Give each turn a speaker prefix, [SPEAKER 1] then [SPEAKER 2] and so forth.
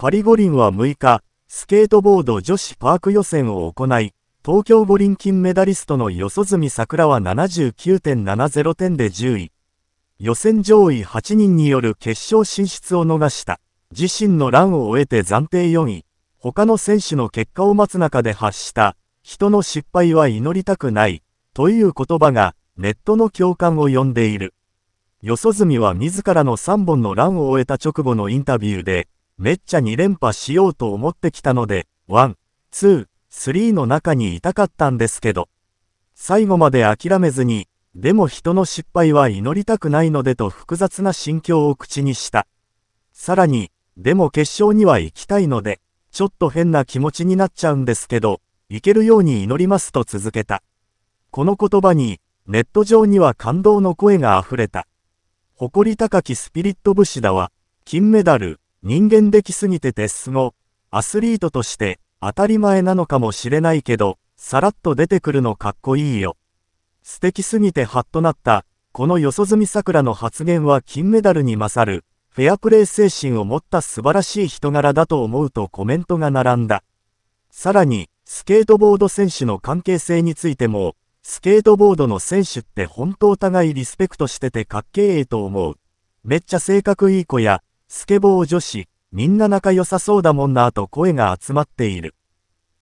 [SPEAKER 1] パリ五輪は6日、スケートボード女子パーク予選を行い、東京五輪金メダリストの四十住桜は79.70点で10位。予選上位8人による決勝進出を逃した。自身のランを終えて暫定4位。他の選手の結果を待つ中で発した、人の失敗は祈りたくない、という言葉が、ネットの共感を呼んでいる。四十住は自らの3本のランを終えた直後のインタビューで、めっちゃ2連覇しようと思ってきたので、1、2、3の中にいたかったんですけど、最後まで諦めずに、でも人の失敗は祈りたくないのでと複雑な心境を口にした。さらに、でも決勝には行きたいので、ちょっと変な気持ちになっちゃうんですけど、行けるように祈りますと続けた。この言葉に、ネット上には感動の声が溢れた。誇り高きスピリット武士だわ、金メダル、人間的すぎて鉄すご、アスリートとして当たり前なのかもしれないけど、さらっと出てくるのかっこいいよ。素敵すぎてハッとなった、この四十住さくらの発言は金メダルに勝る、フェアプレー精神を持った素晴らしい人柄だと思うとコメントが並んだ。さらに、スケートボード選手の関係性についても、スケートボードの選手って本当お互いリスペクトしててかっけえと思う。めっちゃ性格いい子や、スケボー女子、みんな仲良さそうだもんなと声が集まっている。